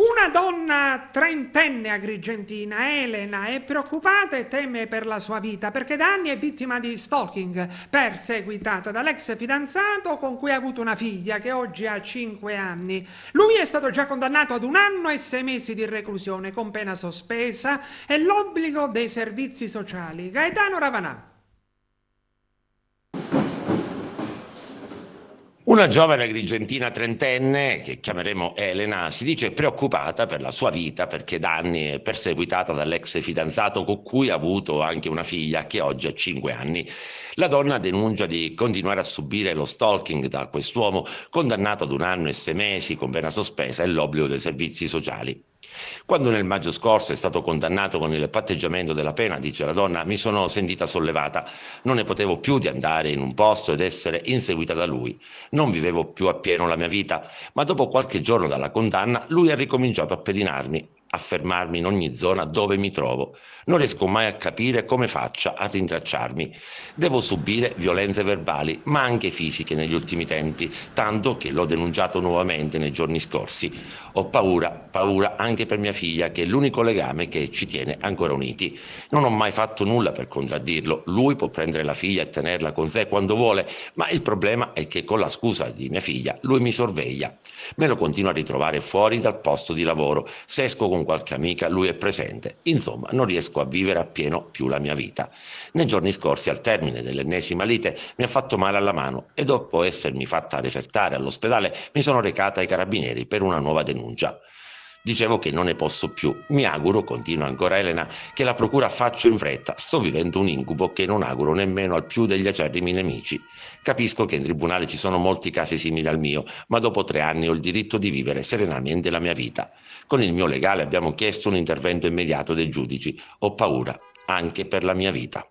Una donna trentenne agrigentina, Elena, è preoccupata e teme per la sua vita perché da anni è vittima di stalking, perseguitata dall'ex fidanzato con cui ha avuto una figlia che oggi ha 5 anni. Lui è stato già condannato ad un anno e sei mesi di reclusione con pena sospesa e l'obbligo dei servizi sociali. Gaetano Ravanà. Una giovane agrigentina trentenne, che chiameremo Elena, si dice preoccupata per la sua vita perché da anni è perseguitata dall'ex fidanzato con cui ha avuto anche una figlia che oggi ha 5 anni. La donna denuncia di continuare a subire lo stalking da quest'uomo condannato ad un anno e sei mesi con pena sospesa e l'obbligo dei servizi sociali. Quando nel maggio scorso è stato condannato con il patteggiamento della pena, dice la donna, mi sono sentita sollevata. Non ne potevo più di andare in un posto ed essere inseguita da lui. Non vivevo più appieno la mia vita, ma dopo qualche giorno dalla condanna lui ha ricominciato a pedinarmi affermarmi in ogni zona dove mi trovo. Non riesco mai a capire come faccia a rintracciarmi. Devo subire violenze verbali, ma anche fisiche negli ultimi tempi, tanto che l'ho denunciato nuovamente nei giorni scorsi. Ho paura, paura anche per mia figlia, che è l'unico legame che ci tiene ancora uniti. Non ho mai fatto nulla per contraddirlo. Lui può prendere la figlia e tenerla con sé quando vuole, ma il problema è che con la scusa di mia figlia lui mi sorveglia. Me lo continua a ritrovare fuori dal posto di lavoro. Se esco con con qualche amica, lui è presente. Insomma, non riesco a vivere appieno più la mia vita. Nei giorni scorsi, al termine dell'ennesima lite, mi ha fatto male alla mano e dopo essermi fatta refertare all'ospedale, mi sono recata ai carabinieri per una nuova denuncia. Dicevo che non ne posso più. Mi auguro, continua ancora Elena, che la procura faccia in fretta. Sto vivendo un incubo che non auguro nemmeno al più degli acerrimi nemici. Capisco che in tribunale ci sono molti casi simili al mio, ma dopo tre anni ho il diritto di vivere serenamente la mia vita. Con il mio legale abbiamo chiesto un intervento immediato dei giudici. Ho paura, anche per la mia vita.